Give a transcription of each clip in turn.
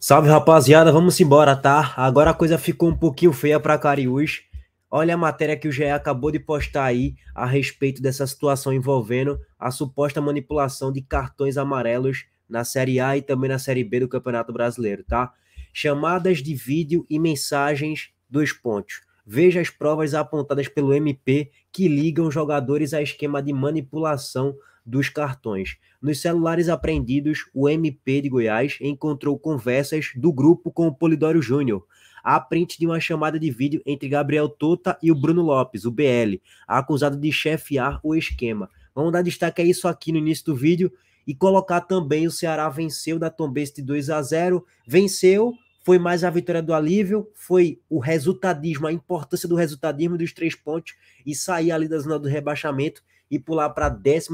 Salve rapaziada, vamos embora, tá? Agora a coisa ficou um pouquinho feia para Cariús. Olha a matéria que o GE acabou de postar aí a respeito dessa situação envolvendo a suposta manipulação de cartões amarelos na Série A e também na Série B do Campeonato Brasileiro, tá? Chamadas de vídeo e mensagens dos pontos. Veja as provas apontadas pelo MP que ligam jogadores a esquema de manipulação dos cartões. Nos celulares apreendidos, o MP de Goiás encontrou conversas do grupo com o Polidório Júnior. A print de uma chamada de vídeo entre Gabriel Tota e o Bruno Lopes, o BL, acusado de chefiar o esquema. Vamos dar destaque a isso aqui no início do vídeo e colocar também o Ceará venceu da Tombense de 2 a 0, venceu, foi mais a vitória do alívio, foi o resultadismo, a importância do resultadismo dos três pontos e sair ali da zona do rebaixamento e pular para a 11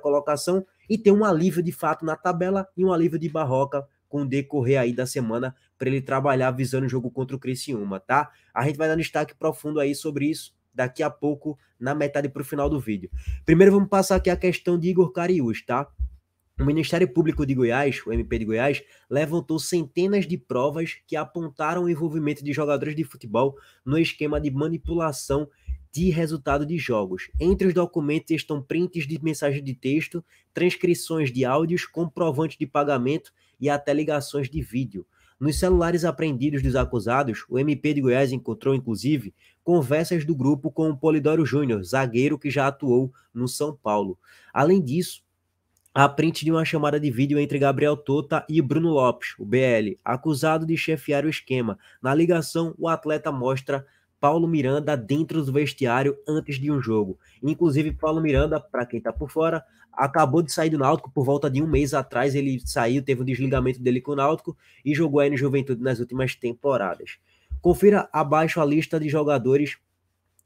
colocação e ter um alívio de fato na tabela e um alívio de Barroca com o decorrer aí da semana para ele trabalhar visando o jogo contra o Criciúma, tá? A gente vai dar um destaque profundo aí sobre isso daqui a pouco, na metade para o final do vídeo. Primeiro vamos passar aqui a questão de Igor Cariús, tá? O Ministério Público de Goiás, o MP de Goiás, levantou centenas de provas que apontaram o envolvimento de jogadores de futebol no esquema de manipulação de resultado de jogos. Entre os documentos estão prints de mensagem de texto, transcrições de áudios, comprovante de pagamento e até ligações de vídeo. Nos celulares apreendidos dos acusados, o MP de Goiás encontrou, inclusive, conversas do grupo com o Polidoro Júnior, zagueiro que já atuou no São Paulo. Além disso, a print de uma chamada de vídeo entre Gabriel Tota e Bruno Lopes, o BL, acusado de chefiar o esquema. Na ligação, o atleta mostra Paulo Miranda dentro do vestiário antes de um jogo. Inclusive, Paulo Miranda, para quem está por fora, acabou de sair do Náutico por volta de um mês atrás. Ele saiu, teve um desligamento dele com o Náutico e jogou aí no Juventude nas últimas temporadas. Confira abaixo a lista de jogadores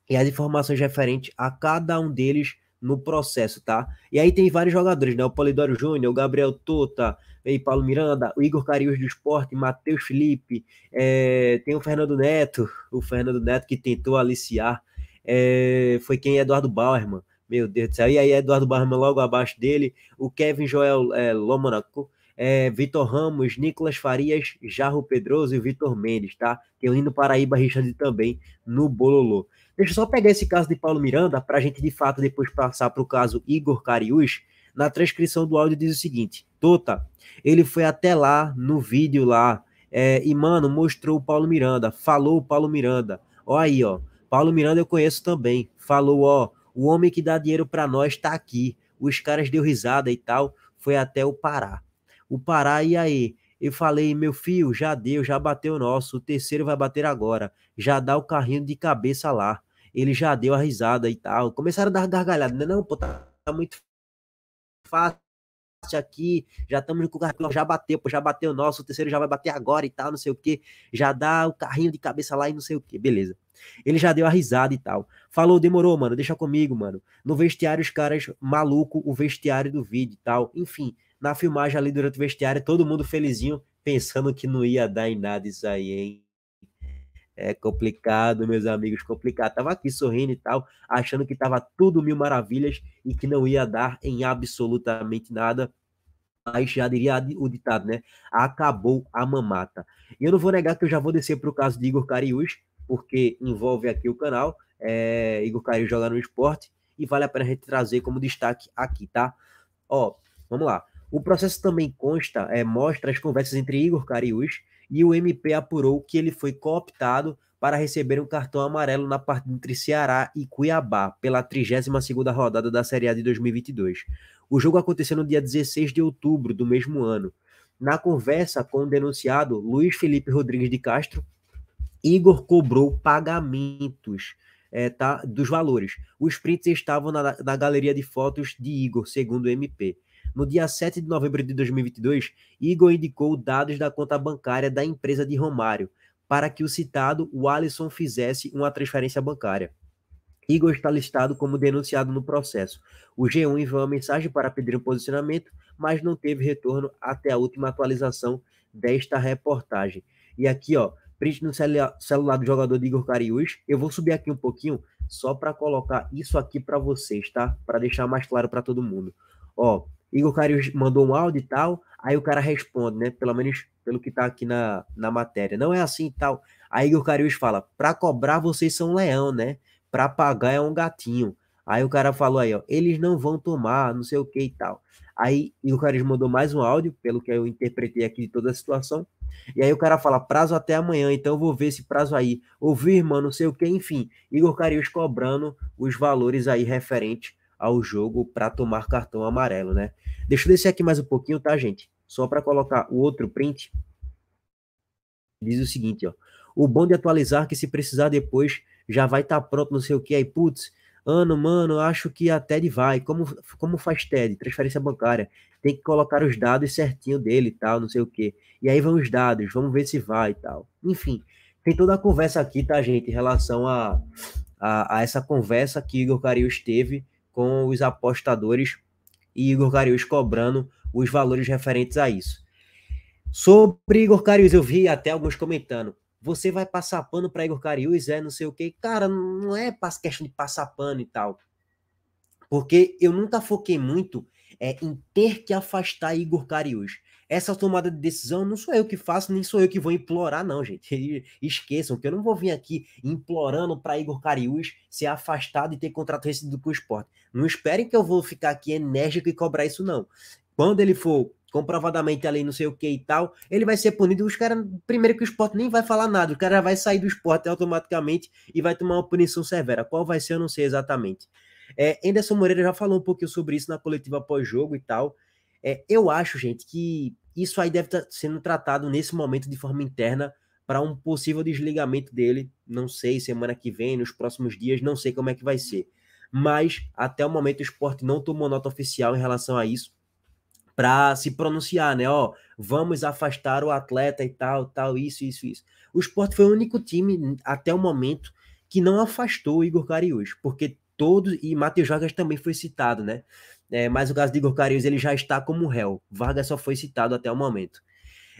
e as informações referentes a cada um deles no processo, tá? E aí tem vários jogadores, né? O Polidoro Júnior, o Gabriel Tota, e Paulo Miranda, o Igor Carius do Esporte, Matheus Felipe, é, tem o Fernando Neto, o Fernando Neto que tentou aliciar, é, foi quem? Eduardo Bauerman, meu Deus do céu, e aí Eduardo Bauerman logo abaixo dele, o Kevin Joel é, Lomonaco, é, Vitor Ramos, Nicolas Farias, Jarro Pedroso e Vitor Mendes, tá? Tem o Nino Paraíba Richard também no Bololô. Deixa eu só pegar esse caso de Paulo Miranda para a gente de fato depois passar para o caso Igor Cariús. Na transcrição do áudio diz o seguinte: Tota, ele foi até lá no vídeo lá é, e, mano, mostrou o Paulo Miranda, falou o Paulo Miranda. Ó aí, ó. Paulo Miranda eu conheço também. Falou, ó, o homem que dá dinheiro para nós tá aqui. Os caras deu risada e tal, foi até o Pará o Pará e aí. Eu falei, meu filho, já deu, já bateu o nosso, o terceiro vai bater agora. Já dá o carrinho de cabeça lá. Ele já deu a risada e tal. Começaram a dar gargalhada. Não, não pô, tá, tá muito fácil aqui, já estamos com o carrinho, já bateu, pô, já bateu o nosso, o terceiro já vai bater agora e tal, não sei o que. Já dá o carrinho de cabeça lá e não sei o que, beleza. Ele já deu a risada e tal. Falou, demorou, mano, deixa comigo, mano. No vestiário, os caras maluco, o vestiário do vídeo e tal. Enfim, na filmagem ali durante o vestiário, todo mundo felizinho, pensando que não ia dar em nada isso aí, hein? É complicado, meus amigos, complicado. Tava aqui sorrindo e tal, achando que tava tudo mil maravilhas e que não ia dar em absolutamente nada. Mas já diria o ditado, né? Acabou a mamata. E eu não vou negar que eu já vou descer pro caso de Igor Cariús, porque envolve aqui o canal. É, Igor Cariús joga no esporte e vale a pena a gente trazer como destaque aqui, tá? Ó, vamos lá. O processo também consta, é, mostra as conversas entre Igor Cariús e o MP apurou que ele foi cooptado para receber um cartão amarelo na partida entre Ceará e Cuiabá pela 32ª rodada da Série A de 2022. O jogo aconteceu no dia 16 de outubro do mesmo ano. Na conversa com o denunciado Luiz Felipe Rodrigues de Castro, Igor cobrou pagamentos é, tá, dos valores. Os prints estavam na, na galeria de fotos de Igor, segundo o MP. No dia 7 de novembro de 2022, Igor indicou dados da conta bancária da empresa de Romário para que o citado, o Alisson, fizesse uma transferência bancária. Igor está listado como denunciado no processo. O G1 enviou uma mensagem para pedir um posicionamento, mas não teve retorno até a última atualização desta reportagem. E aqui, ó, print no celular do jogador de Igor Cariús. Eu vou subir aqui um pouquinho só para colocar isso aqui para vocês, tá? Para deixar mais claro para todo mundo. Ó, Igor Cario mandou um áudio e tal, aí o cara responde, né? Pelo menos pelo que tá aqui na, na matéria. Não é assim e tal. Aí Igor Carius fala: pra cobrar vocês são leão, né? Pra pagar é um gatinho. Aí o cara falou aí, ó, eles não vão tomar, não sei o que e tal. Aí Igor Carius mandou mais um áudio, pelo que eu interpretei aqui de toda a situação. E aí o cara fala, prazo até amanhã, então eu vou ver esse prazo aí. Ouvir, mano, não sei o que, enfim. Igor Carius cobrando os valores aí referentes ao jogo para tomar cartão amarelo, né? Deixa eu descer aqui mais um pouquinho, tá, gente? Só para colocar o outro print. Diz o seguinte, ó. O bom de atualizar que se precisar depois já vai estar tá pronto, não sei o que aí, putz, ano, mano, acho que a TED vai. Como, como faz TED? Transferência bancária. Tem que colocar os dados certinho dele e tal, não sei o que. E aí vão os dados, vamos ver se vai e tal. Enfim, tem toda a conversa aqui, tá, gente, em relação a, a, a essa conversa que Igor Carius teve com os apostadores e Igor Carius cobrando os valores referentes a isso. Sobre Igor Carius, eu vi até alguns comentando. Você vai passar pano para Igor Carius, é não sei o que. Cara, não é questão de passar pano e tal. Porque eu nunca foquei muito é, em ter que afastar Igor Carius essa tomada de decisão não sou eu que faço, nem sou eu que vou implorar, não, gente. esqueçam que eu não vou vir aqui implorando para Igor Cariús ser afastado e ter contrato rescindido com o esporte. Não esperem que eu vou ficar aqui enérgico e cobrar isso, não. Quando ele for comprovadamente ali, não sei o que e tal, ele vai ser punido. Os caras, primeiro que o esporte nem vai falar nada, o cara vai sair do esporte automaticamente e vai tomar uma punição severa. Qual vai ser, eu não sei exatamente. É, Anderson Moreira já falou um pouquinho sobre isso na coletiva pós-jogo e tal. É, eu acho, gente, que isso aí deve estar tá sendo tratado nesse momento de forma interna para um possível desligamento dele. Não sei, semana que vem, nos próximos dias, não sei como é que vai ser. Mas até o momento o esporte não tomou nota oficial em relação a isso para se pronunciar, né? Ó, vamos afastar o atleta e tal, tal, isso, isso, isso. O esporte foi o único time até o momento que não afastou o Igor Cariús, porque todos, e Matheus Vargas também foi citado, né? é, mas o caso de Igor Carinhos, ele já está como réu. Vargas só foi citado até o momento.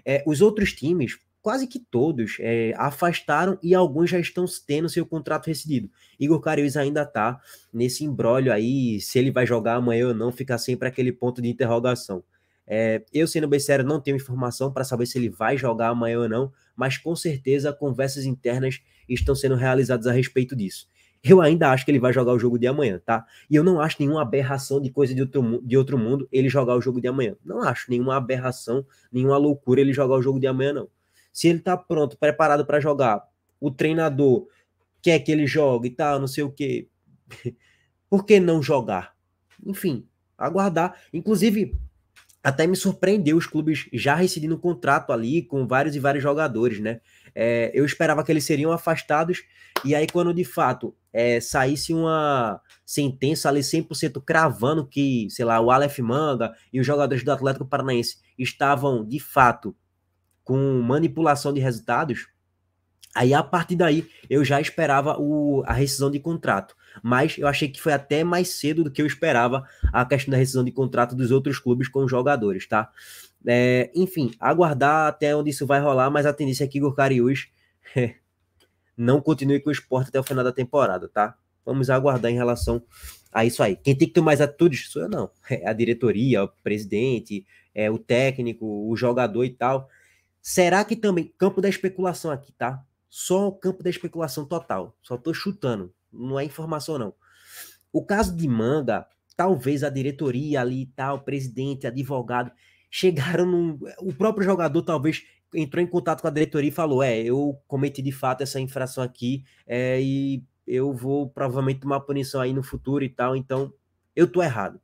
É, os outros times, quase que todos, é, afastaram e alguns já estão tendo seu contrato rescindido. Igor Carinhos ainda está nesse embrólio aí, se ele vai jogar amanhã ou não, fica sempre aquele ponto de interrogação. É, eu, sendo bem sério, não tenho informação para saber se ele vai jogar amanhã ou não, mas com certeza conversas internas estão sendo realizadas a respeito disso eu ainda acho que ele vai jogar o jogo de amanhã, tá? E eu não acho nenhuma aberração de coisa de outro, de outro mundo ele jogar o jogo de amanhã. Não acho nenhuma aberração, nenhuma loucura ele jogar o jogo de amanhã, não. Se ele tá pronto, preparado para jogar, o treinador quer que ele jogue e tá, tal, não sei o quê, por que não jogar? Enfim, aguardar. Inclusive, até me surpreendeu os clubes já rescindindo contrato ali com vários e vários jogadores, né? é, eu esperava que eles seriam afastados, e aí quando de fato é, saísse uma sentença ali 100% cravando que, sei lá, o Aleph Manga e os jogadores do Atlético Paranaense estavam de fato com manipulação de resultados, aí a partir daí eu já esperava o, a rescisão de contrato. Mas eu achei que foi até mais cedo do que eu esperava a questão da rescisão de contrato dos outros clubes com os jogadores, tá? É, enfim, aguardar até onde isso vai rolar, mas a tendência é que Igor Cariús não continue com o esporte até o final da temporada, tá? Vamos aguardar em relação a isso aí. Quem tem que ter mais atitudes sou eu, não. É a diretoria, o presidente, é o técnico, o jogador e tal. Será que também, campo da especulação aqui, tá? Só o campo da especulação total. Só tô chutando. Não é informação, não. O caso de manga, talvez a diretoria ali e tal, presidente, advogado, chegaram num. O próprio jogador talvez entrou em contato com a diretoria e falou: É, eu cometi de fato essa infração aqui é, e eu vou provavelmente tomar punição aí no futuro e tal, então eu tô errado.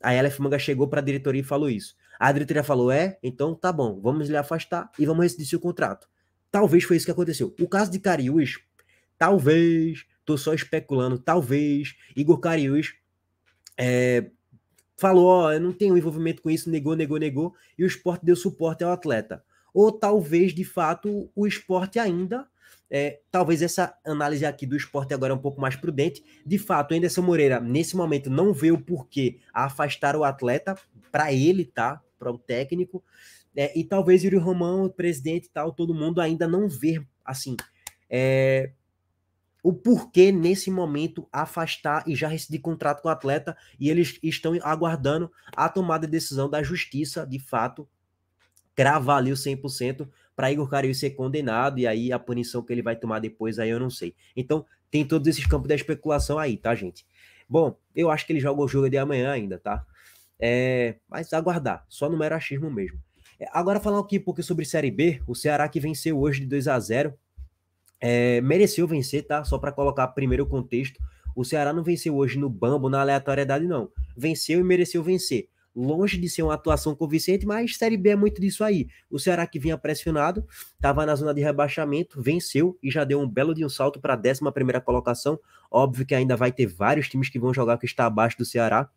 A LF Manga chegou para a diretoria e falou isso. A diretoria falou: É, então tá bom, vamos lhe afastar e vamos rescindir seu contrato. Talvez foi isso que aconteceu. O caso de Cariús, talvez, tô só especulando, talvez Igor Cariús é, falou, ó, oh, eu não tenho envolvimento com isso, negou, negou, negou, e o esporte deu suporte ao atleta. Ou talvez, de fato, o esporte ainda, é, talvez essa análise aqui do esporte agora é um pouco mais prudente, de fato, ainda Anderson Moreira, nesse momento, não vê o porquê afastar o atleta, para ele, tá? Para o técnico, é, e talvez Yuri Romão, o presidente e tal, todo mundo ainda não vê, assim, é, o porquê nesse momento afastar e já rescindir contrato com o atleta e eles estão aguardando a tomada de decisão da justiça, de fato, cravar ali o 100% para Igor Carilho ser condenado e aí a punição que ele vai tomar depois aí eu não sei. Então, tem todos esses campos da especulação aí, tá, gente? Bom, eu acho que ele joga o jogo de amanhã ainda, tá? É, mas aguardar, só número achismo mesmo. É, agora falar aqui um pouquinho sobre Série B, o Ceará que venceu hoje de 2 a 0 é, mereceu vencer, tá? Só para colocar primeiro o contexto. O Ceará não venceu hoje no bambo, na aleatoriedade, não. Venceu e mereceu vencer. Longe de ser uma atuação convincente, mas Série B é muito disso aí. O Ceará que vinha pressionado, estava na zona de rebaixamento, venceu e já deu um belo de um salto para a 11 colocação. Óbvio que ainda vai ter vários times que vão jogar que está abaixo do Ceará,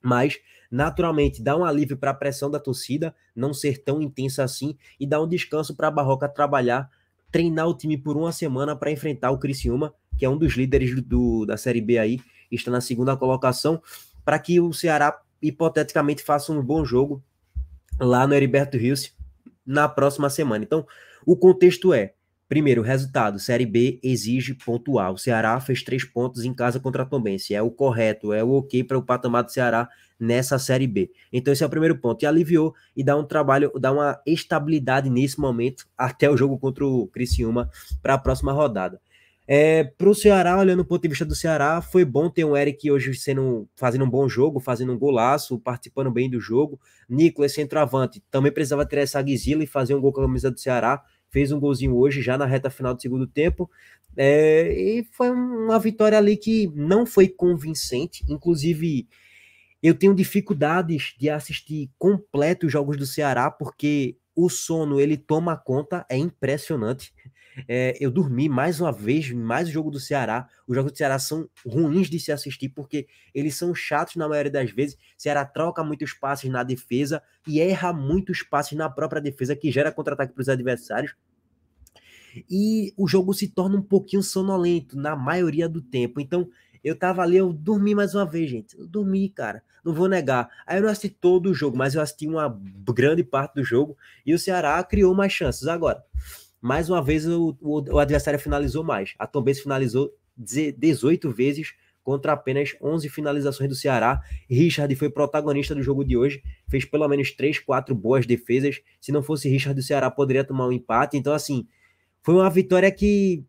mas naturalmente dá um alívio para a pressão da torcida não ser tão intensa assim e dá um descanso para a Barroca trabalhar treinar o time por uma semana para enfrentar o Criciúma, que é um dos líderes do, da Série B aí, está na segunda colocação, para que o Ceará hipoteticamente faça um bom jogo lá no Heriberto Rios na próxima semana. Então, o contexto é, primeiro, resultado, Série B exige pontuar. O Ceará fez três pontos em casa contra a Tombense, é o correto, é o ok para o patamar do Ceará nessa Série B. Então esse é o primeiro ponto. E aliviou e dá um trabalho, dá uma estabilidade nesse momento até o jogo contra o Criciúma para a próxima rodada. É, para o Ceará, olhando do ponto de vista do Ceará, foi bom ter um Eric hoje sendo, fazendo um bom jogo, fazendo um golaço, participando bem do jogo. Nicolas, centroavante, também precisava ter essa guizila e fazer um gol com a camisa do Ceará. Fez um golzinho hoje, já na reta final do segundo tempo. É, e foi uma vitória ali que não foi convincente, inclusive eu tenho dificuldades de assistir completo os jogos do Ceará porque o sono ele toma conta, é impressionante. É, eu dormi mais uma vez, mais o jogo do Ceará. Os jogos do Ceará são ruins de se assistir porque eles são chatos na maioria das vezes. O Ceará troca muitos passes na defesa e erra muitos passes na própria defesa, que gera contra-ataque para os adversários. E o jogo se torna um pouquinho sonolento na maioria do tempo. Então, eu tava ali, eu dormi mais uma vez, gente. Eu dormi, cara. Não vou negar. Aí eu não assisti todo o jogo, mas eu assisti uma grande parte do jogo e o Ceará criou mais chances. Agora, mais uma vez o, o, o adversário finalizou mais. A Tombense finalizou 18 vezes contra apenas 11 finalizações do Ceará. Richard foi protagonista do jogo de hoje, fez pelo menos 3, 4 boas defesas. Se não fosse Richard, o Ceará poderia tomar um empate. Então, assim, foi uma vitória que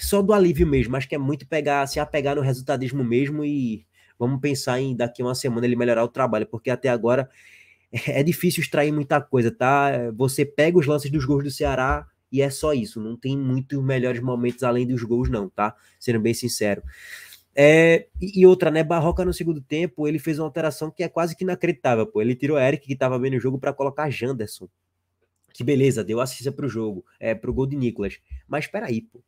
só do alívio mesmo. Acho que é muito pegar, se apegar no resultadismo mesmo e vamos pensar em daqui uma semana ele melhorar o trabalho, porque até agora é difícil extrair muita coisa, tá? Você pega os lances dos gols do Ceará e é só isso. Não tem muitos melhores momentos além dos gols, não, tá? Sendo bem sincero. É, e outra, né? Barroca no segundo tempo, ele fez uma alteração que é quase que inacreditável, pô. Ele tirou Eric, que estava vendo no jogo, para colocar Janderson. Que beleza, deu assistência pro jogo, é, pro gol de Nicolas. Mas peraí, pô.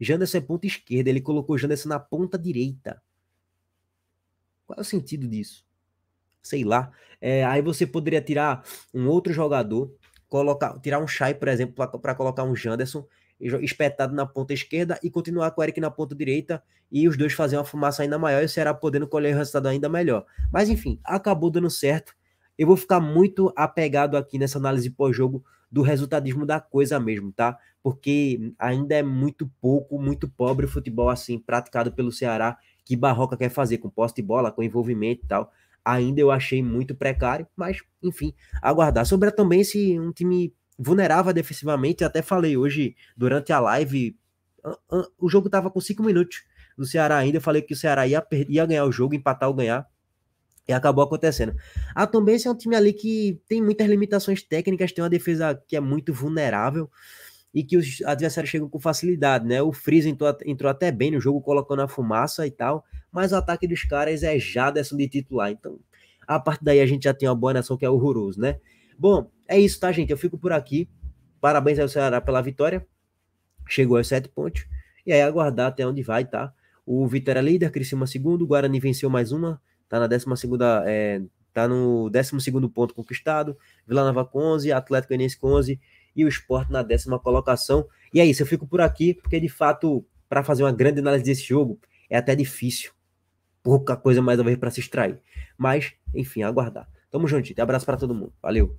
Janderson é ponta esquerda, ele colocou Janderson na ponta direita. Qual é o sentido disso? Sei lá. É, aí você poderia tirar um outro jogador, colocar, tirar um Chay, por exemplo, para colocar um Janderson espetado na ponta esquerda e continuar com o Eric na ponta direita e os dois fazer uma fumaça ainda maior e o Ceará podendo colher o resultado ainda melhor. Mas enfim, acabou dando certo. Eu vou ficar muito apegado aqui nessa análise pós-jogo do resultadismo da coisa mesmo, tá? Porque ainda é muito pouco, muito pobre o futebol assim praticado pelo Ceará que Barroca quer fazer com poste de bola, com envolvimento e tal. Ainda eu achei muito precário, mas enfim, aguardar. Sobre também se um time vulnerável defensivamente, até falei hoje durante a live, o jogo tava com cinco minutos do Ceará ainda, eu falei que o Ceará ia, ia ganhar o jogo, empatar ou ganhar e acabou acontecendo. A Tombense é um time ali que tem muitas limitações técnicas, tem uma defesa que é muito vulnerável e que os adversários chegam com facilidade, né? O Freeza entrou, entrou, até bem no jogo, colocando a fumaça e tal, mas o ataque dos caras é já dessa de titular. Então, a partir daí a gente já tem uma boa nação que é horroroso, né? Bom, é isso, tá, gente? Eu fico por aqui. Parabéns ao Ceará pela vitória. Chegou aos sete pontos. E aí aguardar até onde vai, tá? O Vitória é líder, Criciúma segundo, o Guarani venceu mais uma, tá na 12 é, tá no 12 ponto conquistado, Vila Nova com 11, Atlético Goianiense com 11 e o Sport na décima colocação. E é isso, eu fico por aqui, porque de fato, para fazer uma grande análise desse jogo, é até difícil. Pouca coisa mais a ver para se extrair. Mas, enfim, aguardar. Tamo junto, abraço para todo mundo. Valeu.